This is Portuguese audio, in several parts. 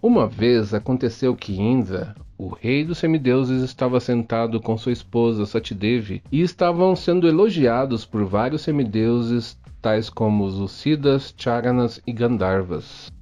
Uma vez aconteceu que Indra, rei dos semideuses, estava sentado com sua esposa Satideve e estavam sendo elogiados por vários semideuses tais como os Ucidas, Charanas e Gandharvas.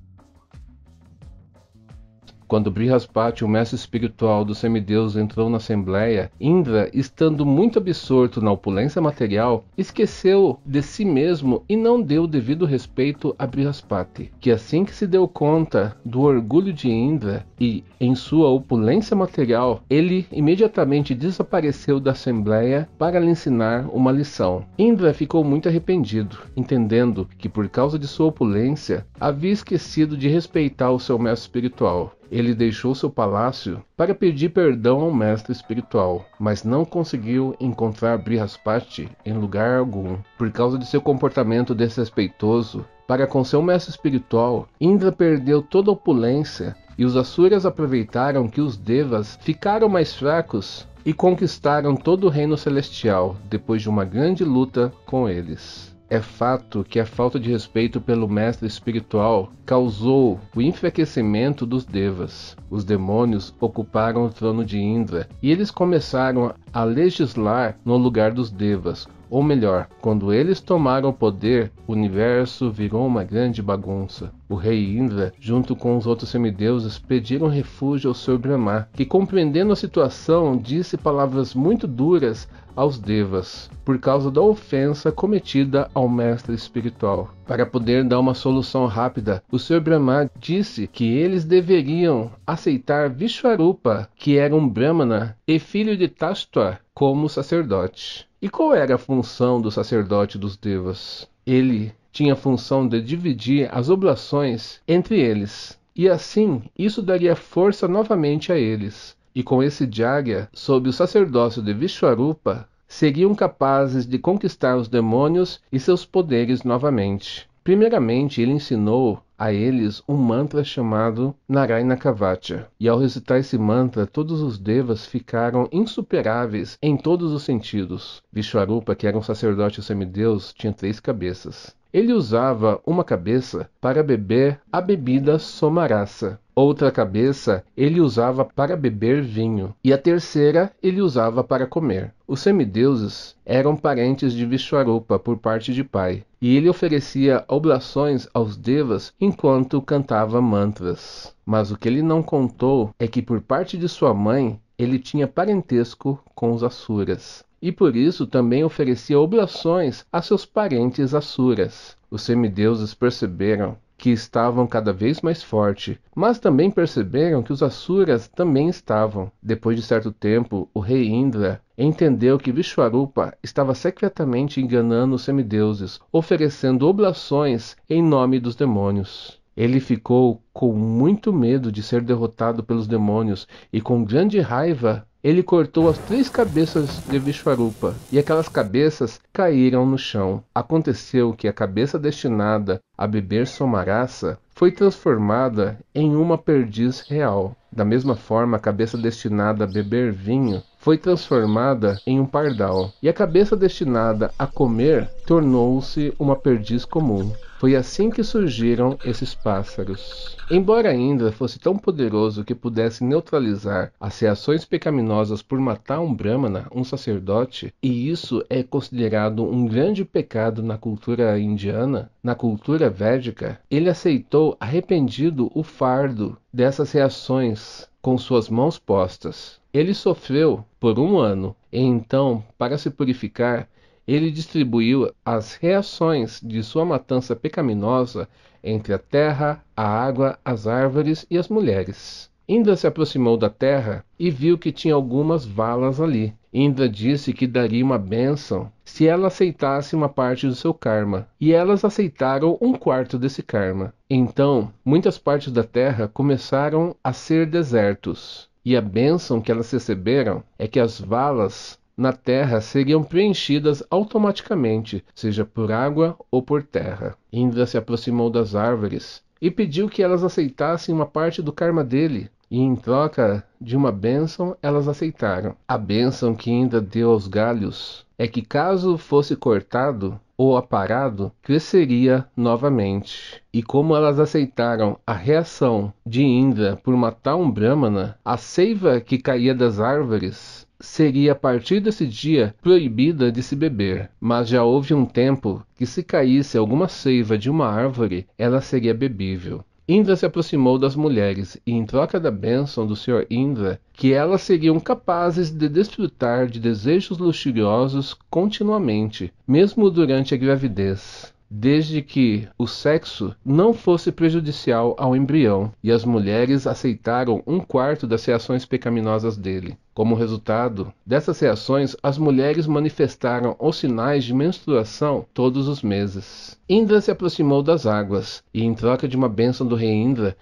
Quando Brihaspati, o mestre espiritual do semideus, entrou na assembleia, Indra, estando muito absorto na opulência material, esqueceu de si mesmo e não deu devido respeito a Brihaspati, que assim que se deu conta do orgulho de Indra e em sua opulência material, ele imediatamente desapareceu da assembleia para lhe ensinar uma lição. Indra ficou muito arrependido, entendendo que por causa de sua opulência havia esquecido de respeitar o seu mestre espiritual. Ele deixou seu palácio para pedir perdão ao mestre espiritual, mas não conseguiu encontrar Brihaspati em lugar algum por causa de seu comportamento desrespeitoso para com seu mestre espiritual, Indra perdeu toda a opulência e os Asuras aproveitaram que os Devas ficaram mais fracos e conquistaram todo o reino celestial depois de uma grande luta com eles. É fato que a falta de respeito pelo mestre espiritual causou o enfraquecimento dos devas. Os demônios ocuparam o trono de Indra e eles começaram a legislar no lugar dos devas, ou melhor, quando eles tomaram o poder, o universo virou uma grande bagunça. O rei Indra, junto com os outros semideuses, pediram refúgio ao Sr. Brahma, que compreendendo a situação, disse palavras muito duras aos devas, por causa da ofensa cometida ao mestre espiritual. Para poder dar uma solução rápida, o Sr. Brahma disse que eles deveriam aceitar Vishwarupa, que era um Brahmana e filho de Tashtar, como sacerdote. E qual era a função do sacerdote dos Devas? Ele tinha a função de dividir as oblações entre eles, e assim isso daria força novamente a eles. E com esse Jagya, sob o sacerdócio de Vishwarupa, seriam capazes de conquistar os demônios e seus poderes novamente. Primeiramente, ele ensinou a eles um mantra chamado Narayana Kavacha. E ao recitar esse mantra, todos os devas ficaram insuperáveis em todos os sentidos. Vishwarupa, que era um sacerdote semideus, tinha três cabeças. Ele usava uma cabeça para beber a bebida somarasa, Outra cabeça ele usava para beber vinho, e a terceira ele usava para comer. Os semideuses eram parentes de Vishwarupa por parte de pai, e ele oferecia oblações aos devas enquanto cantava mantras. Mas o que ele não contou é que por parte de sua mãe ele tinha parentesco com os Asuras e por isso também oferecia oblações a seus parentes assuras. Os semideuses perceberam que estavam cada vez mais forte, mas também perceberam que os Asuras também estavam. Depois de certo tempo, o rei Indra entendeu que Vishwarupa estava secretamente enganando os semideuses, oferecendo oblações em nome dos demônios. Ele ficou com muito medo de ser derrotado pelos demônios e com grande raiva ele cortou as três cabeças de Vishwarupa e aquelas cabeças caíram no chão. Aconteceu que a cabeça destinada a beber somarasa foi transformada em uma perdiz real. Da mesma forma, a cabeça destinada a beber vinho foi transformada em um pardal, e a cabeça destinada a comer tornou-se uma perdiz comum. Foi assim que surgiram esses pássaros. Embora ainda fosse tão poderoso que pudesse neutralizar as reações pecaminosas por matar um brahmana, um sacerdote, e isso é considerado um grande pecado na cultura indiana, na cultura védica, ele aceitou arrependido o fardo dessas reações com suas mãos postas. Ele sofreu por um ano, e então, para se purificar, ele distribuiu as reações de sua matança pecaminosa entre a terra, a água, as árvores e as mulheres. Indra se aproximou da terra e viu que tinha algumas valas ali. Indra disse que daria uma bênção se ela aceitasse uma parte do seu karma, e elas aceitaram um quarto desse karma. Então, muitas partes da terra começaram a ser desertos, e a bênção que elas receberam é que as valas na terra seriam preenchidas automaticamente, seja por água ou por terra. Indra se aproximou das árvores e pediu que elas aceitassem uma parte do karma dele, e em troca de uma bênção elas aceitaram. A bênção que ainda deu aos galhos é que, caso fosse cortado ou aparado, cresceria novamente. E como elas aceitaram a reação de Indra por matar um Brahmana, a seiva que caía das árvores seria a partir desse dia proibida de se beber, mas já houve um tempo que se caísse alguma seiva de uma árvore, ela seria bebível. Indra se aproximou das mulheres e, em troca da bênção do Senhor Indra, que elas seriam capazes de desfrutar de desejos luxuriosos continuamente, mesmo durante a gravidez desde que o sexo não fosse prejudicial ao embrião, e as mulheres aceitaram um quarto das reações pecaminosas dele. Como resultado dessas reações, as mulheres manifestaram os sinais de menstruação todos os meses. Indra se aproximou das águas, e em troca de uma bênção do rei Indra,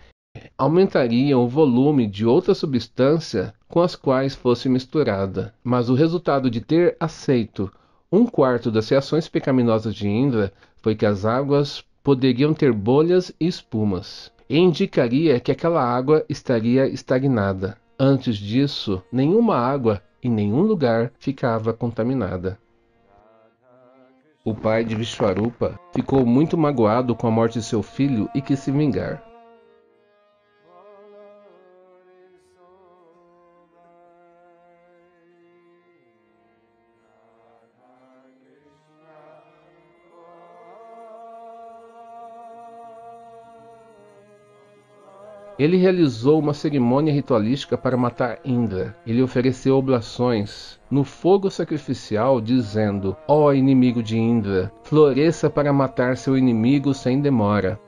aumentariam o volume de outra substância com as quais fosse misturada. Mas o resultado de ter aceito um quarto das reações pecaminosas de Indra foi que as águas poderiam ter bolhas e espumas, e indicaria que aquela água estaria estagnada. Antes disso, nenhuma água em nenhum lugar ficava contaminada. O pai de Vishwarupa ficou muito magoado com a morte de seu filho e quis se vingar. Ele realizou uma cerimônia ritualística para matar Indra. Ele ofereceu oblações no fogo sacrificial, dizendo: Ó oh, inimigo de Indra, floresça para matar seu inimigo sem demora.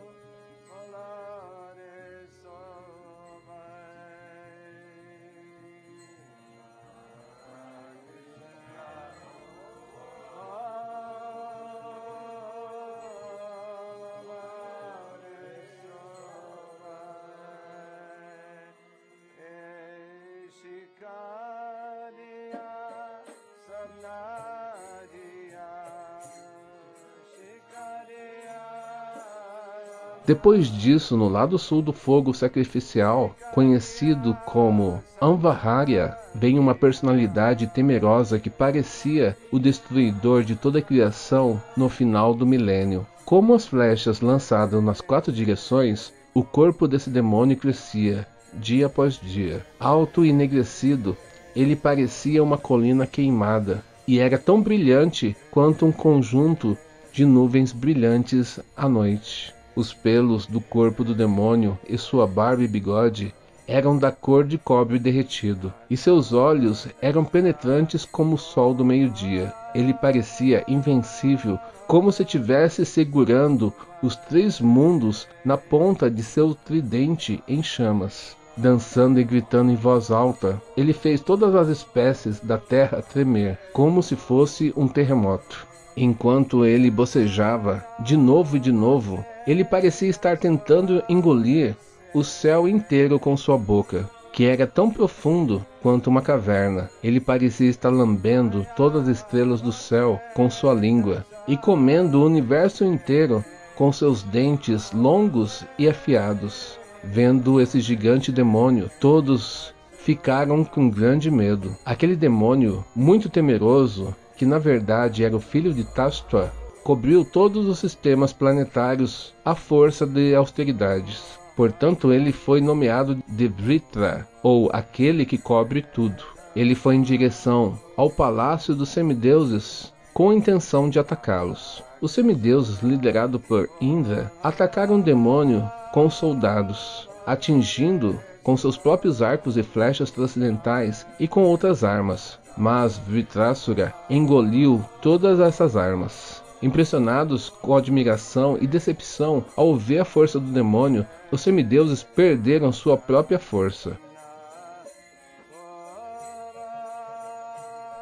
Depois disso, no lado sul do fogo sacrificial, conhecido como Anvaharya, vem uma personalidade temerosa que parecia o destruidor de toda a criação no final do milênio. Como as flechas lançadas nas quatro direções, o corpo desse demônio crescia, dia após dia. Alto e enegrecido, ele parecia uma colina queimada, e era tão brilhante quanto um conjunto de nuvens brilhantes à noite. Os pelos do corpo do demônio e sua barba e bigode eram da cor de cobre derretido, e seus olhos eram penetrantes como o sol do meio-dia. Ele parecia invencível, como se tivesse segurando os três mundos na ponta de seu tridente em chamas. Dançando e gritando em voz alta, ele fez todas as espécies da terra tremer, como se fosse um terremoto. Enquanto ele bocejava, de novo e de novo, ele parecia estar tentando engolir o céu inteiro com sua boca, que era tão profundo quanto uma caverna. Ele parecia estar lambendo todas as estrelas do céu com sua língua e comendo o universo inteiro com seus dentes longos e afiados. Vendo esse gigante demônio, todos ficaram com grande medo. Aquele demônio, muito temeroso, que na verdade era o filho de Tastua, cobriu todos os sistemas planetários à força de austeridades. Portanto, ele foi nomeado de Vritra, ou aquele que cobre tudo. Ele foi em direção ao palácio dos semideuses com a intenção de atacá-los. Os semideuses, liderados por Indra, atacaram o demônio com soldados, atingindo com seus próprios arcos e flechas transcendentais e com outras armas. Mas Vitrasura engoliu todas essas armas. Impressionados com admiração e decepção ao ver a força do demônio, os semideuses perderam sua própria força.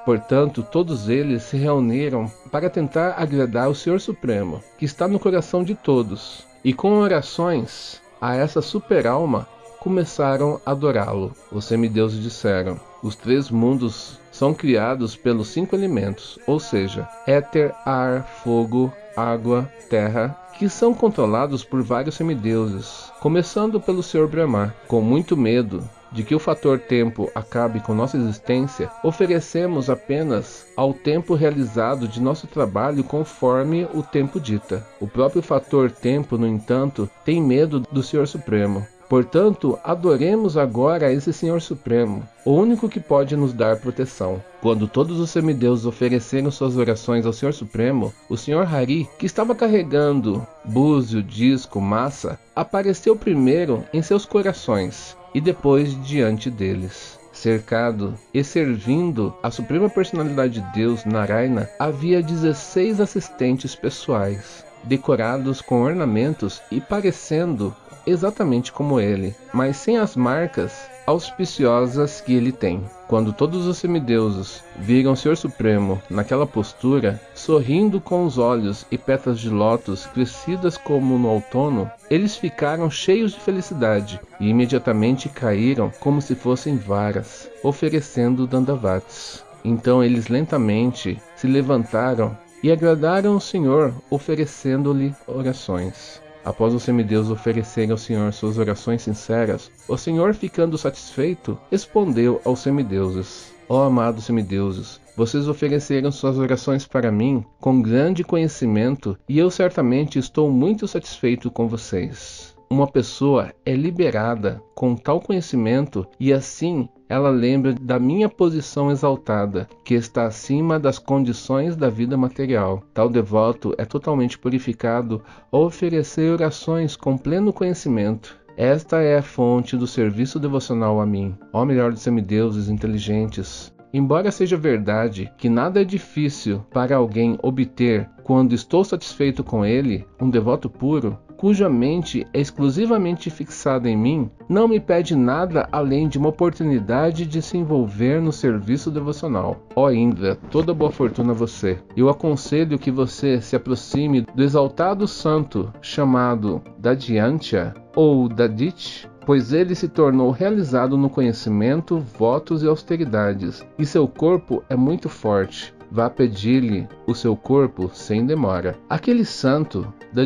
Portanto, todos eles se reuniram para tentar agradar o Senhor Supremo, que está no coração de todos, e com orações a essa super-alma começaram a adorá-lo. Os semideuses disseram: Os três mundos são criados pelos cinco elementos, ou seja, éter, ar, fogo, água, terra, que são controlados por vários semideuses, começando pelo Senhor Brahma. Com muito medo de que o fator tempo acabe com nossa existência, oferecemos apenas ao tempo realizado de nosso trabalho conforme o tempo dita. O próprio fator tempo, no entanto, tem medo do Senhor Supremo, Portanto, adoremos agora esse Senhor Supremo, o único que pode nos dar proteção. Quando todos os semideuses ofereceram suas orações ao Senhor Supremo, o Senhor Hari, que estava carregando búzio, disco, massa, apareceu primeiro em seus corações e depois diante deles. Cercado e servindo a suprema personalidade de Deus, Narayana, havia 16 assistentes pessoais, decorados com ornamentos e parecendo exatamente como ele, mas sem as marcas auspiciosas que ele tem. Quando todos os semideuses viram o Senhor Supremo naquela postura, sorrindo com os olhos e petas de lótus crescidas como no outono, eles ficaram cheios de felicidade e imediatamente caíram como se fossem varas, oferecendo dandavats. Então eles lentamente se levantaram e agradaram o Senhor, oferecendo-lhe orações. Após os semideus oferecerem ao Senhor suas orações sinceras, o Senhor, ficando satisfeito, respondeu aos semideuses: Ó oh, amados semideuses, vocês ofereceram suas orações para mim com grande conhecimento, e eu certamente estou muito satisfeito com vocês uma pessoa é liberada com tal conhecimento e assim ela lembra da minha posição exaltada, que está acima das condições da vida material. Tal devoto é totalmente purificado ao oferecer orações com pleno conhecimento. Esta é a fonte do serviço devocional a mim, ó melhor dos semideuses inteligentes. Embora seja verdade que nada é difícil para alguém obter quando estou satisfeito com ele, um devoto puro cuja mente é exclusivamente fixada em mim, não me pede nada além de uma oportunidade de se envolver no serviço devocional. Ó oh, Indra, toda boa fortuna a você. Eu aconselho que você se aproxime do exaltado santo chamado Dadiantia ou Dadit, pois ele se tornou realizado no conhecimento, votos e austeridades, e seu corpo é muito forte vá pedir-lhe o seu corpo sem demora. Aquele santo da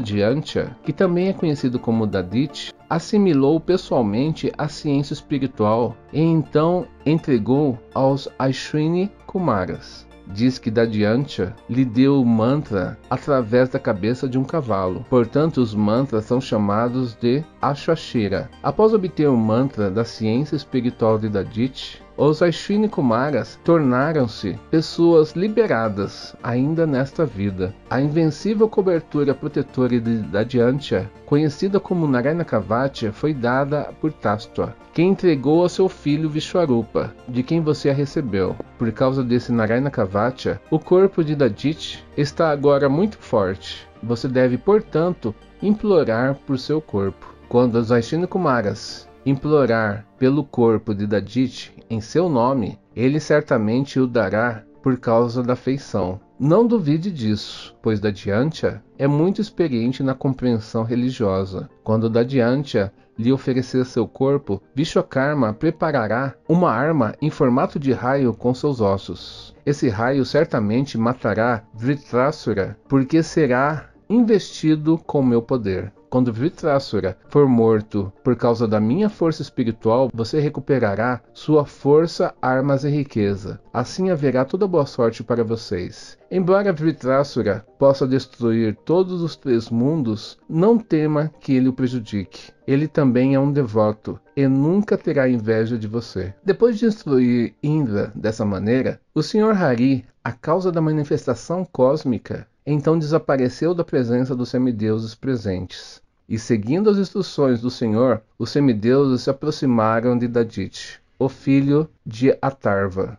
que também é conhecido como Dadit, assimilou pessoalmente a ciência espiritual e então entregou aos Ashwini Kumaras. Diz que Dadyantia lhe deu o mantra através da cabeça de um cavalo. Portanto, os mantras são chamados de Ashwashira. Após obter o mantra da ciência espiritual de Dadit, os Aishini Kumaras tornaram-se pessoas liberadas ainda nesta vida. A invencível cobertura protetora da Diantia, conhecida como Narayana Kavacha, foi dada por Tastua, que entregou ao seu filho Vishwarupa, de quem você a recebeu. Por causa desse Narayana Kavacha, o corpo de Dadit está agora muito forte. Você deve, portanto, implorar por seu corpo. Quando os Aishini Kumaras implorar pelo corpo de Dadite em seu nome, ele certamente o dará por causa da feição. Não duvide disso, pois Dadiantia é muito experiente na compreensão religiosa. Quando Dadiantia lhe oferecer seu corpo, Vishokarma preparará uma arma em formato de raio com seus ossos. Esse raio certamente matará Vritrasura, porque será investido com meu poder. Quando Vritrasura for morto por causa da minha força espiritual, você recuperará sua força, armas e riqueza. Assim haverá toda boa sorte para vocês. Embora Vritrasura possa destruir todos os três mundos, não tema que ele o prejudique. Ele também é um devoto e nunca terá inveja de você. Depois de instruir Indra dessa maneira, o Sr. Hari, a causa da manifestação cósmica, então desapareceu da presença dos semideuses presentes. E seguindo as instruções do Senhor, os semideuses se aproximaram de Dadit, o filho de Atarva.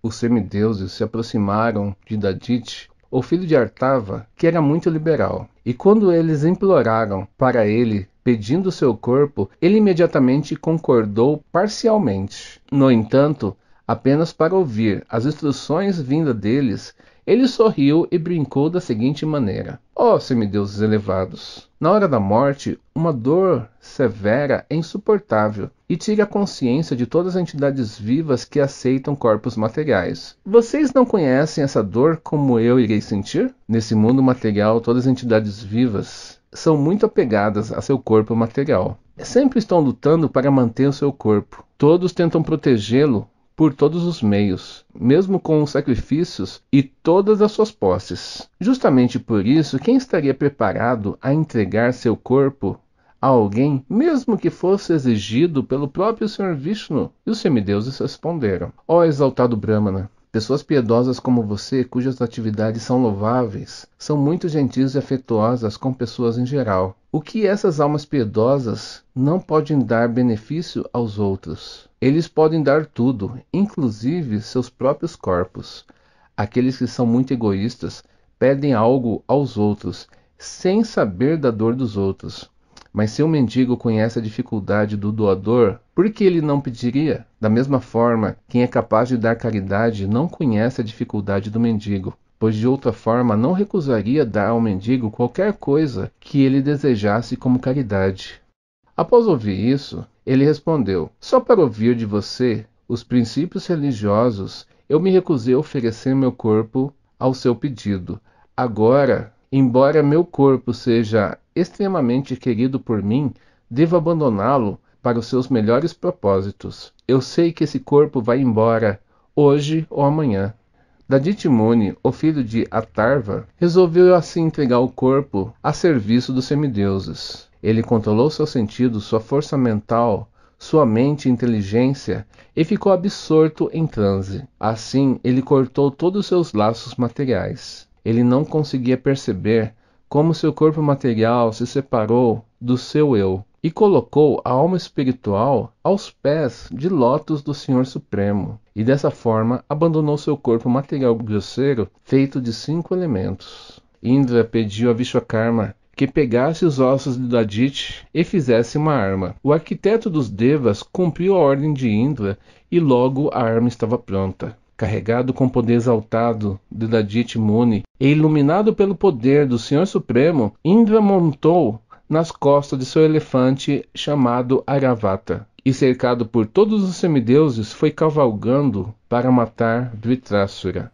Os semideuses se aproximaram de Dadit, o filho de Artava, que era muito liberal. E quando eles imploraram para ele, pedindo seu corpo, ele imediatamente concordou parcialmente. No entanto, apenas para ouvir as instruções vindas deles, ele sorriu e brincou da seguinte maneira: Ó oh, semideuses elevados! Na hora da morte, uma dor severa é insuportável e tira a consciência de todas as entidades vivas que aceitam corpos materiais. Vocês não conhecem essa dor como eu irei sentir? Nesse mundo material, todas as entidades vivas são muito apegadas a seu corpo material. Sempre estão lutando para manter o seu corpo. Todos tentam protegê-lo por todos os meios, mesmo com os sacrifícios e todas as suas posses. Justamente por isso, quem estaria preparado a entregar seu corpo a alguém, mesmo que fosse exigido pelo próprio Senhor Vishnu? E os semideuses responderam: Ó oh, exaltado Brahmana, Pessoas piedosas como você, cujas atividades são louváveis, são muito gentis e afetuosas com pessoas em geral. O que essas almas piedosas não podem dar benefício aos outros? Eles podem dar tudo, inclusive seus próprios corpos. Aqueles que são muito egoístas pedem algo aos outros, sem saber da dor dos outros. Mas se um mendigo conhece a dificuldade do doador, por que ele não pediria? Da mesma forma, quem é capaz de dar caridade não conhece a dificuldade do mendigo, pois de outra forma não recusaria dar ao mendigo qualquer coisa que ele desejasse como caridade. Após ouvir isso, ele respondeu: Só para ouvir de você os princípios religiosos, eu me recusei a oferecer meu corpo ao seu pedido. Agora, embora meu corpo seja extremamente querido por mim, devo abandoná-lo para os seus melhores propósitos. Eu sei que esse corpo vai embora, hoje ou amanhã. Daditimone, o filho de Atarva, resolveu assim entregar o corpo a serviço dos semideuses. Ele controlou seus sentidos, sua força mental, sua mente e inteligência e ficou absorto em transe. Assim, ele cortou todos os seus laços materiais. Ele não conseguia perceber como seu corpo material se separou do seu eu e colocou a alma espiritual aos pés de lótus do Senhor Supremo, e dessa forma abandonou seu corpo material grosseiro feito de cinco elementos. Indra pediu a Vishwakarma que pegasse os ossos de Dadit e fizesse uma arma. O arquiteto dos Devas cumpriu a ordem de Indra e logo a arma estava pronta carregado com poder exaltado de Dadit Muni e iluminado pelo poder do Senhor Supremo, Indra montou nas costas de seu elefante chamado Aravata, e cercado por todos os semideuses foi cavalgando para matar Dhritarashtra.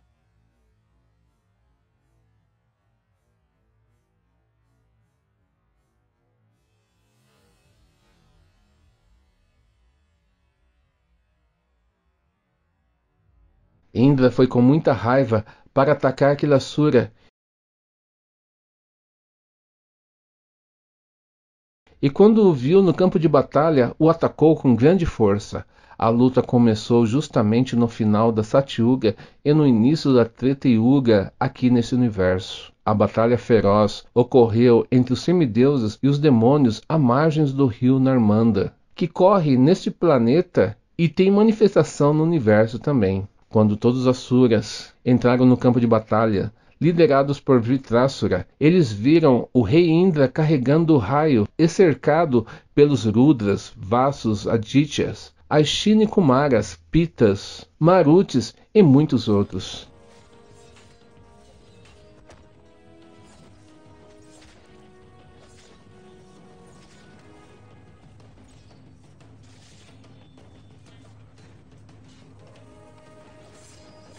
Indra foi com muita raiva para atacar Quilassura e quando o viu no campo de batalha, o atacou com grande força. A luta começou justamente no final da Satyuga e no início da Treta Yuga aqui nesse universo. A batalha feroz ocorreu entre os semideuses e os demônios à margem do rio Narmanda, que corre neste planeta e tem manifestação no universo também quando todos os Asuras entraram no campo de batalha, liderados por Vitrasura, eles viram o rei Indra carregando o raio e cercado pelos Rudras, Vasus, Adityas, Ashini Kumaras, Pitas, Marutis e muitos outros.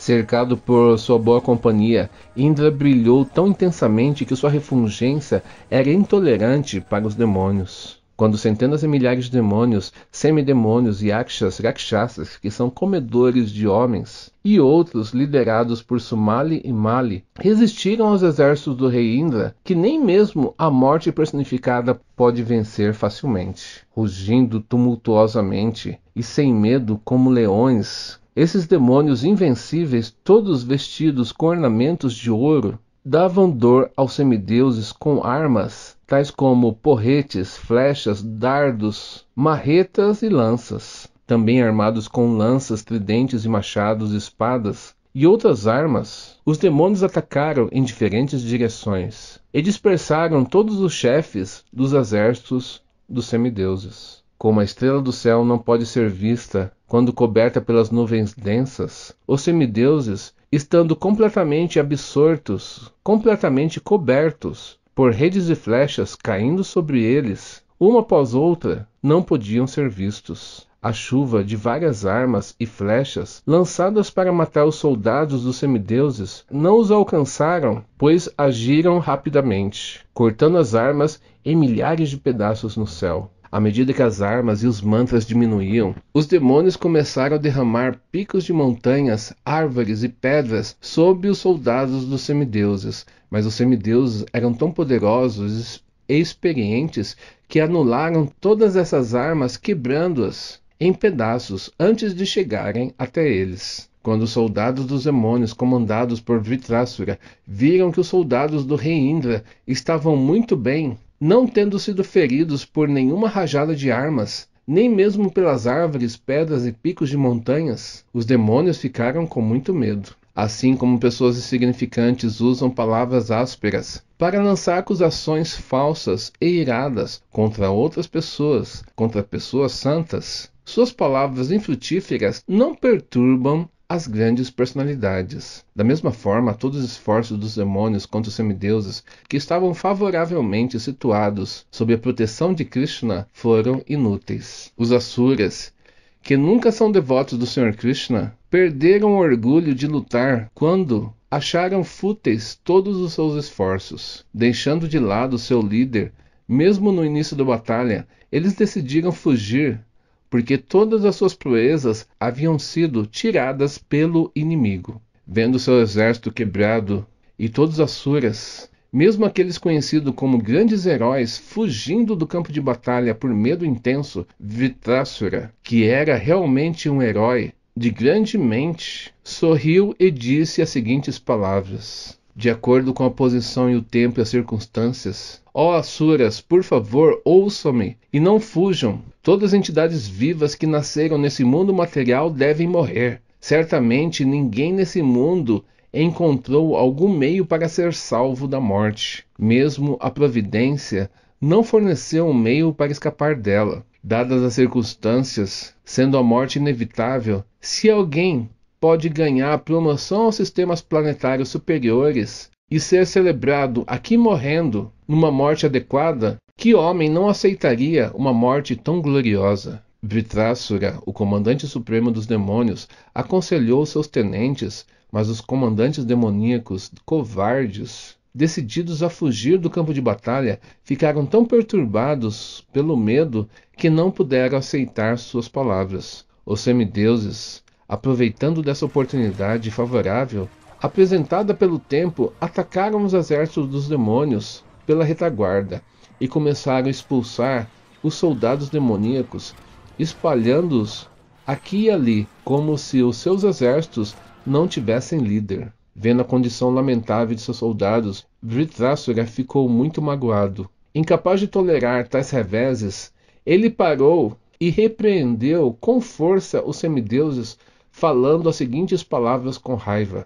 Cercado por sua boa companhia, Indra brilhou tão intensamente que sua refungência era intolerante para os demônios. Quando centenas e milhares de demônios, semidemônios e akshas rakshasas, que são comedores de homens, e outros liderados por Sumali e Mali, resistiram aos exércitos do rei Indra, que nem mesmo a morte personificada pode vencer facilmente. Rugindo tumultuosamente e sem medo como leões, esses demônios invencíveis, todos vestidos com ornamentos de ouro, davam dor aos semideuses com armas, tais como porretes, flechas, dardos, marretas e lanças. Também armados com lanças, tridentes e machados, espadas e outras armas, os demônios atacaram em diferentes direções e dispersaram todos os chefes dos exércitos dos semideuses. Como a estrela do céu não pode ser vista quando coberta pelas nuvens densas, os semideuses, estando completamente absortos, completamente cobertos por redes e flechas caindo sobre eles, uma após outra, não podiam ser vistos. A chuva de várias armas e flechas lançadas para matar os soldados dos semideuses não os alcançaram, pois agiram rapidamente, cortando as armas em milhares de pedaços no céu. À medida que as armas e os mantras diminuíam, os demônios começaram a derramar picos de montanhas, árvores e pedras sobre os soldados dos semideuses. Mas os semideuses eram tão poderosos e experientes que anularam todas essas armas, quebrando-as em pedaços antes de chegarem até eles. Quando os soldados dos demônios, comandados por Vitrasura, viram que os soldados do rei Indra estavam muito bem, não tendo sido feridos por nenhuma rajada de armas, nem mesmo pelas árvores, pedras e picos de montanhas, os demônios ficaram com muito medo. Assim como pessoas insignificantes usam palavras ásperas para lançar acusações falsas e iradas contra outras pessoas, contra pessoas santas, suas palavras infrutíferas não perturbam as grandes personalidades. Da mesma forma, todos os esforços dos demônios contra os semideuses, que estavam favoravelmente situados sob a proteção de Krishna, foram inúteis. Os asuras, que nunca são devotos do Senhor Krishna, perderam o orgulho de lutar quando acharam fúteis todos os seus esforços, deixando de lado seu líder. Mesmo no início da batalha, eles decidiram fugir porque todas as suas proezas haviam sido tiradas pelo inimigo. Vendo seu exército quebrado e todos as suras, mesmo aqueles conhecidos como grandes heróis fugindo do campo de batalha por medo intenso, Vitrássura, que era realmente um herói de grande mente, sorriu e disse as seguintes palavras: de acordo com a posição e o tempo e as circunstâncias. Ó oh, Asuras, por favor, ouçam-me e não fujam. Todas as entidades vivas que nasceram nesse mundo material devem morrer. Certamente ninguém nesse mundo encontrou algum meio para ser salvo da morte. Mesmo a providência não forneceu um meio para escapar dela. Dadas as circunstâncias, sendo a morte inevitável, se alguém pode ganhar promoção aos sistemas planetários superiores e ser celebrado aqui morrendo numa morte adequada, que homem não aceitaria uma morte tão gloriosa? Vitrasura, o comandante supremo dos demônios, aconselhou seus tenentes, mas os comandantes demoníacos, covardes, decididos a fugir do campo de batalha, ficaram tão perturbados pelo medo que não puderam aceitar suas palavras. Os semideuses Aproveitando dessa oportunidade favorável apresentada pelo tempo, atacaram os exércitos dos demônios pela retaguarda e começaram a expulsar os soldados demoníacos, espalhando-os aqui e ali, como se os seus exércitos não tivessem líder. Vendo a condição lamentável de seus soldados, Vritrasura ficou muito magoado. Incapaz de tolerar tais reveses, ele parou e repreendeu com força os semideuses falando as seguintes palavras com raiva: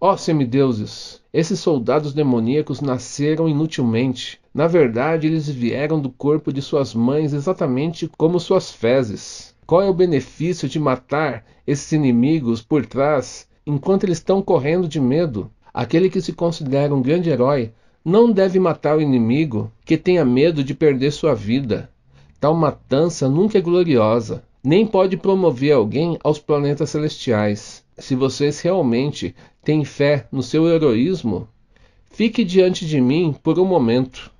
Ó oh, semideuses, esses soldados demoníacos nasceram inutilmente. Na verdade, eles vieram do corpo de suas mães exatamente como suas fezes. Qual é o benefício de matar esses inimigos por trás enquanto eles estão correndo de medo? Aquele que se considera um grande herói não deve matar o inimigo que tenha medo de perder sua vida. Tal matança nunca é gloriosa nem pode promover alguém aos planetas celestiais. Se vocês realmente têm fé no seu heroísmo, fique diante de mim por um momento.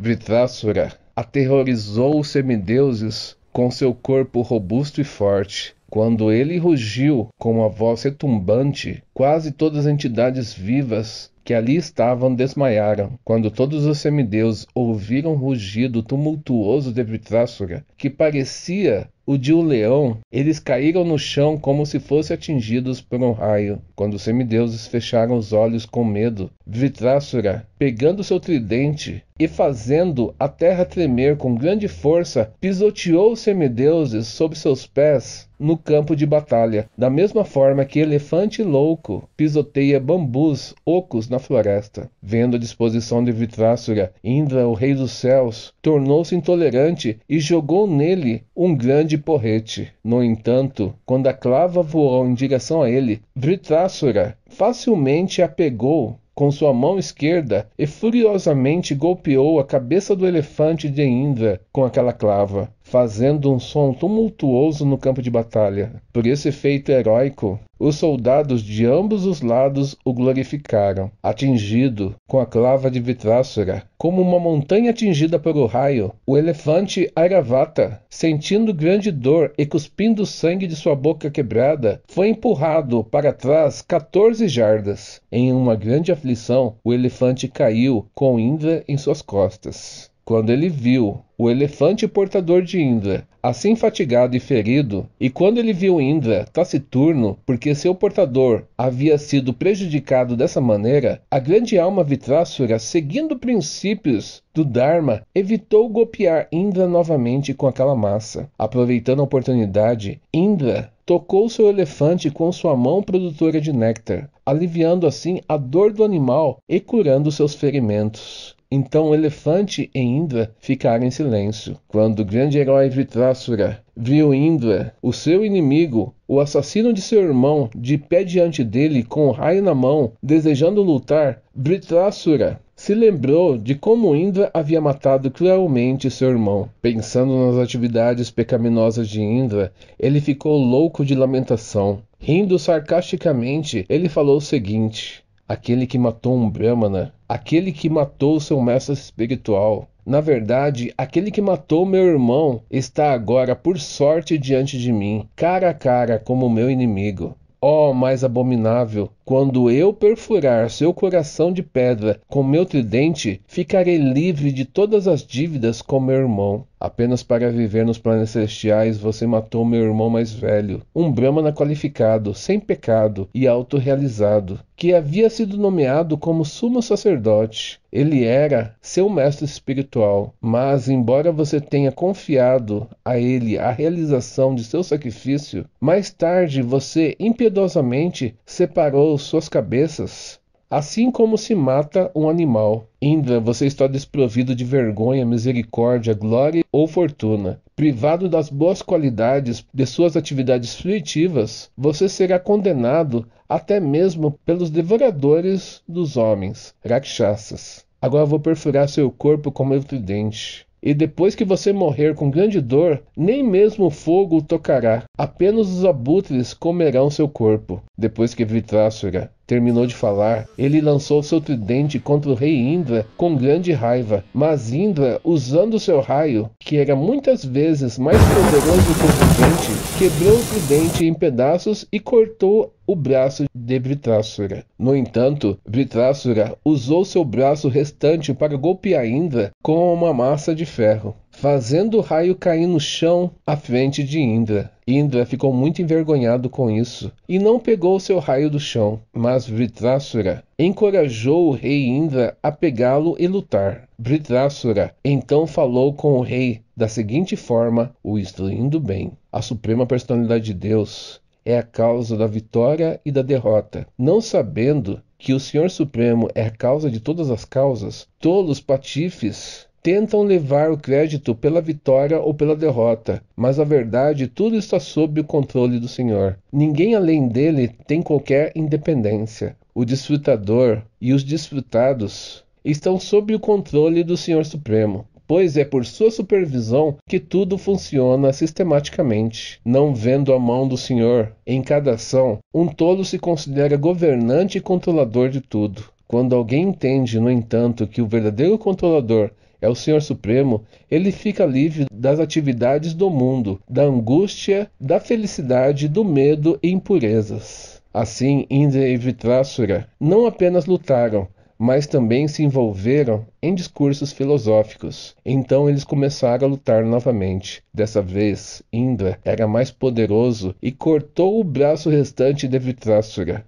Vritrasura aterrorizou os semideuses com seu corpo robusto e forte, quando ele rugiu com uma voz retumbante, quase todas as entidades vivas que ali estavam desmaiaram. Quando todos os semideuses ouviram o rugido tumultuoso de Vitrássura, que parecia o de um leão, eles caíram no chão como se fossem atingidos por um raio. Quando os semideuses fecharam os olhos com medo, Vitrássura, pegando seu tridente, e fazendo a terra tremer com grande força, pisoteou os semideuses sob seus pés no campo de batalha, da mesma forma que elefante louco pisoteia bambus ocos na floresta. Vendo a disposição de Vitrásura, Indra, o rei dos céus, tornou-se intolerante e jogou nele um grande porrete. No entanto, quando a clava voou em direção a ele, Vitrásura facilmente a pegou com sua mão esquerda e furiosamente golpeou a cabeça do elefante de Indra com aquela clava fazendo um som tumultuoso no campo de batalha. Por esse feito heróico, os soldados de ambos os lados o glorificaram, atingido com a clava de Vitrássora, como uma montanha atingida por um raio. O elefante Aravata, sentindo grande dor e cuspindo sangue de sua boca quebrada, foi empurrado para trás 14 jardas. Em uma grande aflição, o elefante caiu com Indra em suas costas quando ele viu o elefante portador de Indra, assim fatigado e ferido, e quando ele viu Indra taciturno, porque seu portador havia sido prejudicado dessa maneira, a grande alma vitrássura, seguindo princípios do Dharma, evitou golpear Indra novamente com aquela massa. Aproveitando a oportunidade, Indra tocou seu elefante com sua mão produtora de néctar, aliviando assim a dor do animal e curando seus ferimentos. Então o elefante e Indra ficaram em silêncio. Quando o grande herói Vitrasura viu Indra, o seu inimigo, o assassino de seu irmão, de pé diante dele com o raio na mão, desejando lutar, Vitrasura se lembrou de como Indra havia matado cruelmente seu irmão. Pensando nas atividades pecaminosas de Indra, ele ficou louco de lamentação. Rindo sarcasticamente, ele falou o seguinte: aquele que matou um Brahmana, aquele que matou seu mestre espiritual. Na verdade, aquele que matou meu irmão está agora, por sorte, diante de mim, cara a cara, como meu inimigo. Oh, mais abominável! Quando eu perfurar seu coração de pedra com meu tridente, ficarei livre de todas as dívidas com meu irmão. Apenas para viver nos planos celestiais você matou meu irmão mais velho, um Brahmana qualificado, sem pecado e autorrealizado, que havia sido nomeado como sumo sacerdote. Ele era seu mestre espiritual, mas embora você tenha confiado a ele a realização de seu sacrifício, mais tarde você impiedosamente separou suas cabeças, assim como se mata um animal. Indra, você está desprovido de vergonha, misericórdia, glória ou fortuna. Privado das boas qualidades de suas atividades fruitivas, você será condenado até mesmo pelos devoradores dos homens, rakshasas. Agora vou perfurar seu corpo com meu tridente. E depois que você morrer com grande dor, nem mesmo o fogo o tocará, apenas os abutres comerão seu corpo. Depois que Vitrásura terminou de falar, ele lançou seu tridente contra o rei Indra com grande raiva. Mas Indra, usando seu raio, que era muitas vezes mais poderoso que o seguinte, quebrou o dente em pedaços e cortou o braço de Britrassura. No entanto, Britrassura usou seu braço restante para golpear Indra com uma massa de ferro, fazendo o raio cair no chão à frente de Indra. Indra ficou muito envergonhado com isso e não pegou seu raio do chão, mas Britrassura encorajou o rei Indra a pegá-lo e lutar. Britrassura então falou com o rei da seguinte forma, o instruindo bem. A Suprema Personalidade de Deus é a causa da vitória e da derrota. Não sabendo que o Senhor Supremo é a causa de todas as causas, tolos patifes tentam levar o crédito pela vitória ou pela derrota, mas a verdade tudo está sob o controle do Senhor. Ninguém além dele tem qualquer independência. O desfrutador e os desfrutados estão sob o controle do Senhor Supremo pois é por sua supervisão que tudo funciona sistematicamente. Não vendo a mão do Senhor em cada ação, um tolo se considera governante e controlador de tudo. Quando alguém entende, no entanto, que o verdadeiro controlador é o Senhor Supremo, ele fica livre das atividades do mundo, da angústia, da felicidade, do medo e impurezas. Assim, Indra e Vitrasura não apenas lutaram, mas também se envolveram em discursos filosóficos. Então eles começaram a lutar novamente. Dessa vez, Indra era mais poderoso e cortou o braço restante de Vitrasura.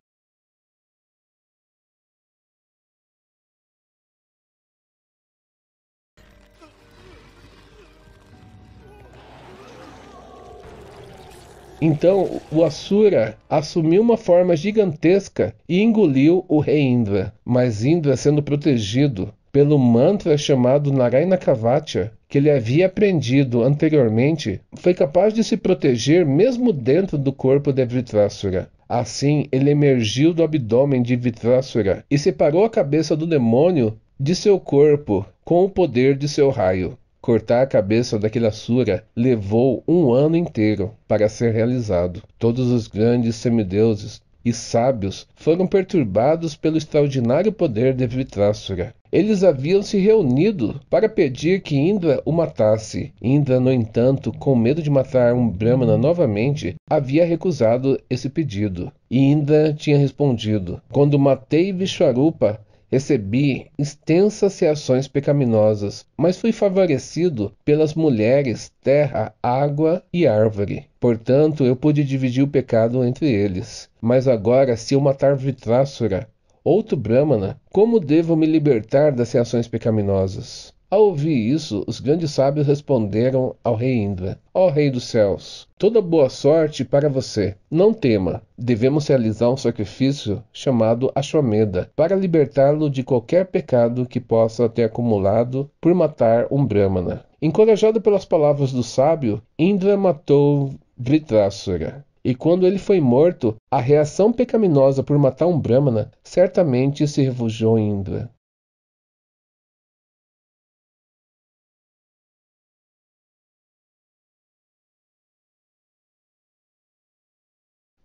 Então, o Asura assumiu uma forma gigantesca e engoliu o rei Indra, mas Indra sendo protegido pelo mantra chamado Narayana Kavacha que ele havia aprendido anteriormente, foi capaz de se proteger mesmo dentro do corpo de Vritrasura. Assim, ele emergiu do abdômen de Vitrasura e separou a cabeça do demônio de seu corpo com o poder de seu raio. Cortar a cabeça daquele Asura levou um ano inteiro para ser realizado. Todos os grandes semideuses e sábios foram perturbados pelo extraordinário poder de Vitrasura. Eles haviam se reunido para pedir que Indra o matasse. Indra, no entanto, com medo de matar um Brahmana novamente, havia recusado esse pedido. E Indra tinha respondido: Quando matei Vishwarupa, Recebi extensas reações pecaminosas, mas fui favorecido pelas mulheres, terra, água e árvore. Portanto, eu pude dividir o pecado entre eles. Mas agora, se eu matar Vitrássura, outro Brahmana, como devo me libertar das reações pecaminosas? Ao ouvir isso, os grandes sábios responderam ao rei Indra: Ó oh, rei dos céus, toda boa sorte para você. Não tema, devemos realizar um sacrifício chamado Ashwamedha para libertá-lo de qualquer pecado que possa ter acumulado por matar um Brahmana. Encorajado pelas palavras do sábio, Indra matou Vritrasura. E quando ele foi morto, a reação pecaminosa por matar um Brahmana certamente se refugiou em Indra.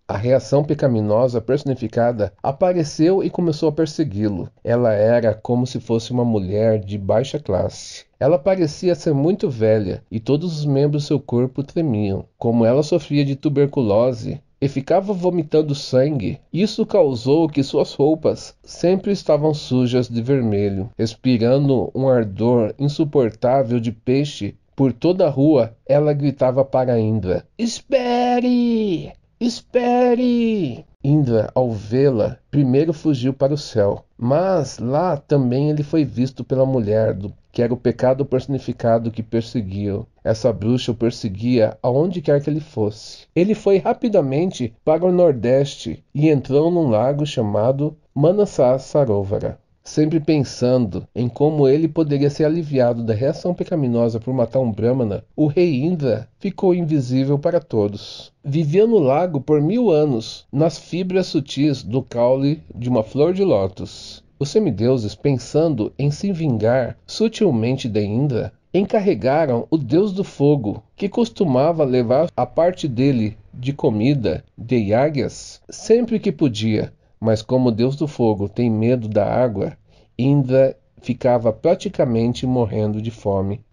A reação pecaminosa personificada apareceu e começou a persegui-lo. Ela era como se fosse uma mulher de baixa classe. Ela parecia ser muito velha e todos os membros do seu corpo tremiam. Como ela sofria de tuberculose e ficava vomitando sangue, isso causou que suas roupas sempre estavam sujas de vermelho, expirando um ardor insuportável de peixe por toda a rua, ela gritava para Indra: Espere! Espere! Indra, ao vê-la, primeiro fugiu para o céu, mas lá também ele foi visto pela mulher, do, que era o pecado personificado que perseguiu. Essa bruxa o perseguia aonde quer que ele fosse. Ele foi rapidamente para o nordeste e entrou num lago chamado Manasasarovara sempre pensando em como ele poderia ser aliviado da reação pecaminosa por matar um Brahmana, o rei Indra ficou invisível para todos. Vivia no lago por mil anos, nas fibras sutis do caule de uma flor de lótus. Os semideuses, pensando em se vingar sutilmente de Indra, encarregaram o deus do fogo, que costumava levar a parte dele de comida de águias sempre que podia, mas como o Deus do fogo tem medo da água, Indra ficava praticamente morrendo de fome.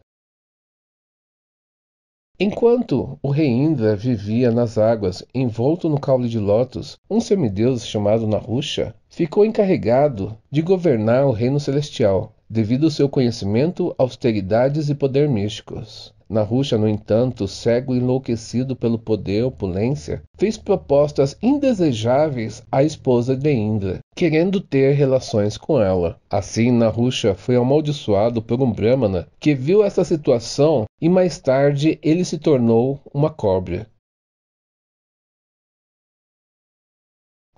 Enquanto o rei Indra vivia nas águas, envolto no caule de lótus, um semideus chamado Nahusha ficou encarregado de governar o reino celestial, devido ao seu conhecimento, austeridades e poder místicos rússia, no entanto, cego e enlouquecido pelo poder opulência, fez propostas indesejáveis à esposa de Indra, querendo ter relações com ela. Assim, rússia, foi amaldiçoado por um Brahmana que viu essa situação e mais tarde ele se tornou uma cobra.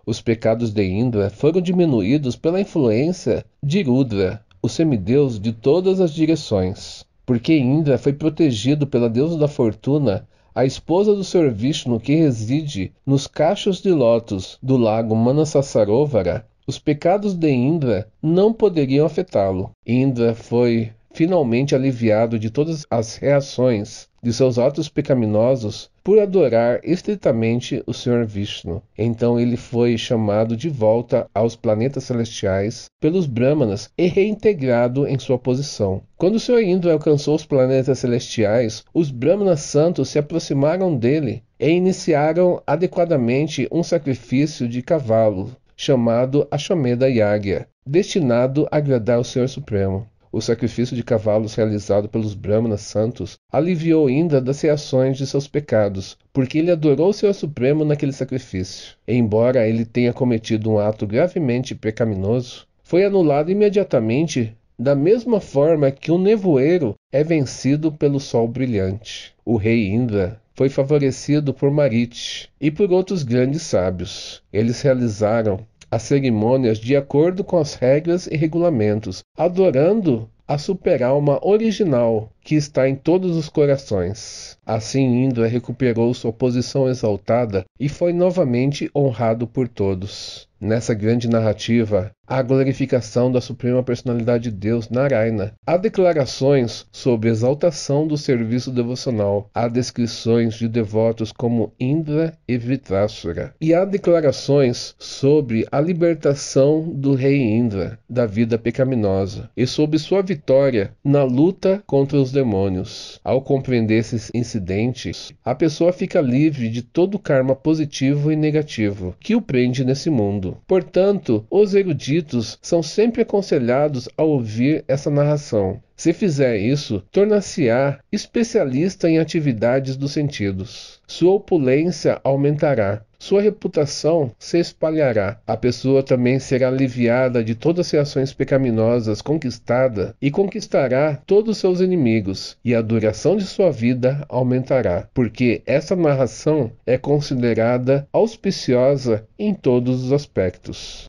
Os pecados de Indra foram diminuídos pela influência de Rudra, o semideus de todas as direções porque Indra foi protegido pela deusa da fortuna, a esposa do Sr. Vishnu que reside nos cachos de lótus do lago Manasasarovara, os pecados de Indra não poderiam afetá-lo. Indra foi finalmente aliviado de todas as reações de seus atos pecaminosos por adorar estritamente o Senhor Vishnu. Então ele foi chamado de volta aos planetas celestiais pelos Brahmanas e reintegrado em sua posição. Quando o Senhor Indra alcançou os planetas celestiais, os Brahmanas santos se aproximaram dele e iniciaram adequadamente um sacrifício de cavalo chamado Ashwamedha Yagya, destinado a agradar o Senhor Supremo. O sacrifício de cavalos realizado pelos Brahmanas santos aliviou Indra das reações de seus pecados, porque ele adorou o Senhor Supremo naquele sacrifício. Embora ele tenha cometido um ato gravemente pecaminoso, foi anulado imediatamente da mesma forma que um nevoeiro é vencido pelo sol brilhante. O rei Indra foi favorecido por Marit e por outros grandes sábios. Eles realizaram as cerimônias de acordo com as regras e regulamentos, adorando a superalma original que está em todos os corações. Assim Indra recuperou sua posição exaltada e foi novamente honrado por todos. Nessa grande narrativa, a glorificação da suprema personalidade de Deus, Narayana. Há declarações sobre exaltação do serviço devocional, há descrições de devotos como Indra e Vitrasura, e há declarações sobre a libertação do rei Indra da vida pecaminosa e sobre sua vitória na luta contra os demônios. Ao compreender esses incidentes, a pessoa fica livre de todo o karma positivo e negativo que o prende nesse mundo. Portanto, os eruditos eruditos são sempre aconselhados a ouvir essa narração. Se fizer isso, torna se á especialista em atividades dos sentidos. Sua opulência aumentará, sua reputação se espalhará. A pessoa também será aliviada de todas as ações pecaminosas conquistada e conquistará todos seus inimigos, e a duração de sua vida aumentará, porque essa narração é considerada auspiciosa em todos os aspectos.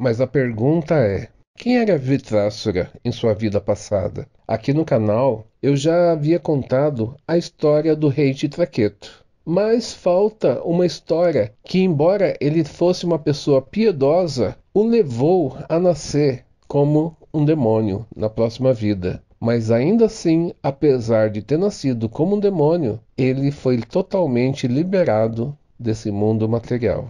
Mas a pergunta é: quem era Vitrássura em sua vida passada? Aqui no canal eu já havia contado a história do rei de Traqueto. Mas falta uma história que, embora ele fosse uma pessoa piedosa, o levou a nascer como um demônio na próxima vida. Mas ainda assim, apesar de ter nascido como um demônio, ele foi totalmente liberado desse mundo material.